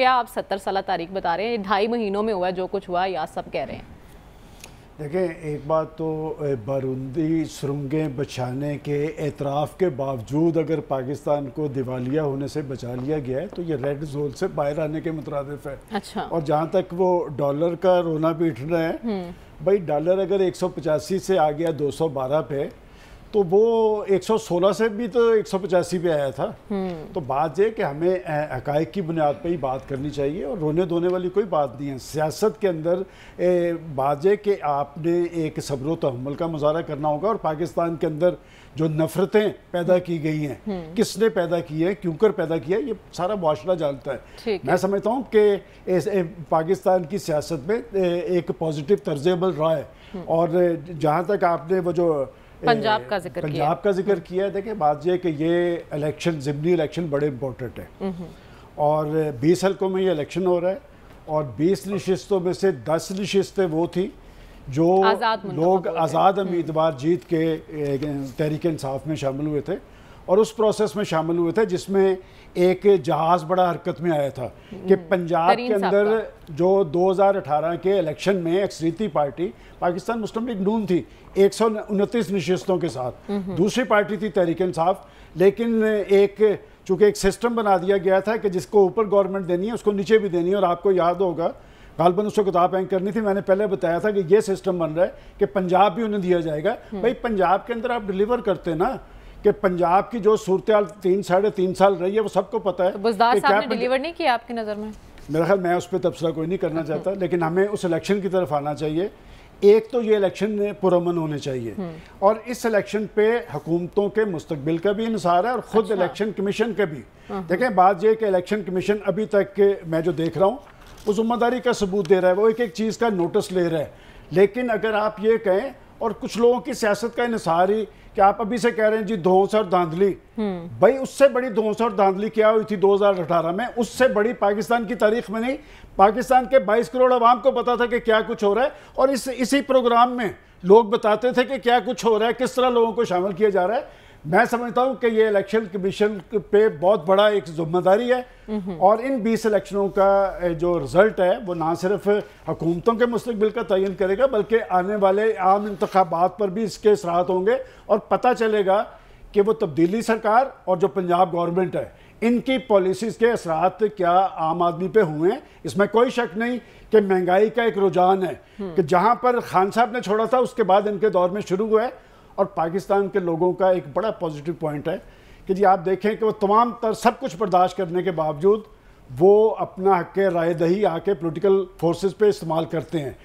क्या आप सत्तर साल तारीख बता रहे हैं ढाई महीनों में हुआ जो कुछ हुआ या सब कह रहे हैं देखें एक बात तो बारूदी सुरंगें बचाने के एतराफ़ के बावजूद अगर पाकिस्तान को दिवालिया होने से बचा लिया गया है तो ये रेड जोन से बाहर आने के मुतरदफ है अच्छा। और जहाँ तक वो डॉलर का रोना पीटना है हम्म। भाई डॉलर अगर एक सौ पचासी से आ गया दो सौ बारह पे तो वो 116 से भी तो एक पे आया था हम्म। तो बात यह कि हमें हकायक की बुनियाद पर ही बात करनी चाहिए और रोने धोने वाली कोई बात नहीं है सियासत के अंदर बात यह कि आपने एक सब्र तहमल का मुजाहरा करना होगा और पाकिस्तान के अंदर जो नफरतें पैदा की गई हैं हम्म। किसने पैदा की है क्यों कर पैदा किया ये सारा मुआरा जानता है मैं समझता हूँ कि पाकिस्तान की सियासत में एक पॉजिटिव तर्ज अमल रहा है हम्म। और जहाँ तक आपने वो जो पंजाब का जिक्र पंजाब का जिक्र किया है देखिए बात यह कि ये इलेक्शन जिमनी इलेक्शन बड़े इम्पोर्टेंट है और बीस हल्कों में ये इलेक्शन हो रहा है और बीस नशस्तों में से दस नशस्तें वो थी जो आजाद लोग आज़ाद हम्म। उम्मीदवार जीत के तहरीक इंसाफ में शामिल हुए थे और उस प्रोसेस में शामिल हुए थे जिसमें एक जहाज बड़ा हरकत में आया था कि हम्म, पंजाब के अंदर जो 2018 के इलेक्शन में अक्सरीती party Pakistan Muslim League Noon थी एक सौ नशस्तों के साथ दूसरी पार्टी थी तहरीक इंसाफ लेकिन एक चूँकि एक सिस्टम बना दिया गया था कि जिसको ऊपर गवर्नमेंट देनी है उसको नीचे भी देनी है और आपको याद होगा गालबन उसको किताब एंक करनी थी मैंने पहले बताया था कि ये सिस्टम बन रहा है कि पंजाब भी उन्हें दिया जाएगा हम्म। भाई पंजाब के अंदर आप डिलीवर करते ना कि पंजाब की जो सूरत तीन साढ़े तीन साल रही है वो सबको पता है तो साहब ने डिलीवर नहीं किया आपकी नज़र में मेरा ख्याल मैं उस पर तबसरा कोई नहीं करना अच्छा। चाहता लेकिन हमें उस इलेक्शन की तरफ आना चाहिए एक तो ये इलेक्शन पुरमन होने चाहिए हम्म। और इस इलेक्शन पे हुकूमतों के मुस्तबिल का भी इंसार है और ख़ुद अच्छा। इलेक्शन कमीशन का भी हाँ, हाँ। देखें बात यह कि इलेक्शन कमीशन अभी तक के मैं जो देख रहा हूँ वो जिम्मेदारी का सबूत दे रहा है वो एक एक चीज़ का नोटिस ले रहा है लेकिन अगर आप ये कहें और कुछ लोगों की सियासत का इंसार ही कि आप अभी से कह रहे हैं जी धोंस और धांधली भाई उससे बड़ी धोंस और धांधली क्या हुई थी 2018 में उससे बड़ी पाकिस्तान की तारीख में नहीं पाकिस्तान के 22 करोड़ अवाम को पता था कि क्या कुछ हो रहा है और इस इसी प्रोग्राम में लोग बताते थे कि क्या कुछ हो रहा है किस तरह लोगों को शामिल किया जा रहा है मैं समझता हूं कि ये इलेक्शन कमीशन पे बहुत बड़ा एक जिम्मेदारी है और इन 20 इलेक्शनों का जो रिज़ल्ट है वो ना सिर्फ हुकूमतों के मुस्तबिल का तयन करेगा बल्कि आने वाले आम इंतबात पर भी इसके असरात होंगे और पता चलेगा कि वो तब्दीली सरकार और जो पंजाब गवर्नमेंट है इनकी पॉलिसीज़ के असरात क्या आम आदमी पे हुए हैं इसमें कोई शक नहीं कि महंगाई का एक रुझान है कि जहां पर खान साहब ने छोड़ा था उसके बाद इनके दौर में शुरू हुआ है और पाकिस्तान के लोगों का एक बड़ा पॉजिटिव पॉइंट है कि जी आप देखें कि वो तमाम तर सब कुछ बर्दाश्त करने के बावजूद वो अपना हक राय दही आके पोलिटिकल फोर्सेस पे इस्तेमाल करते हैं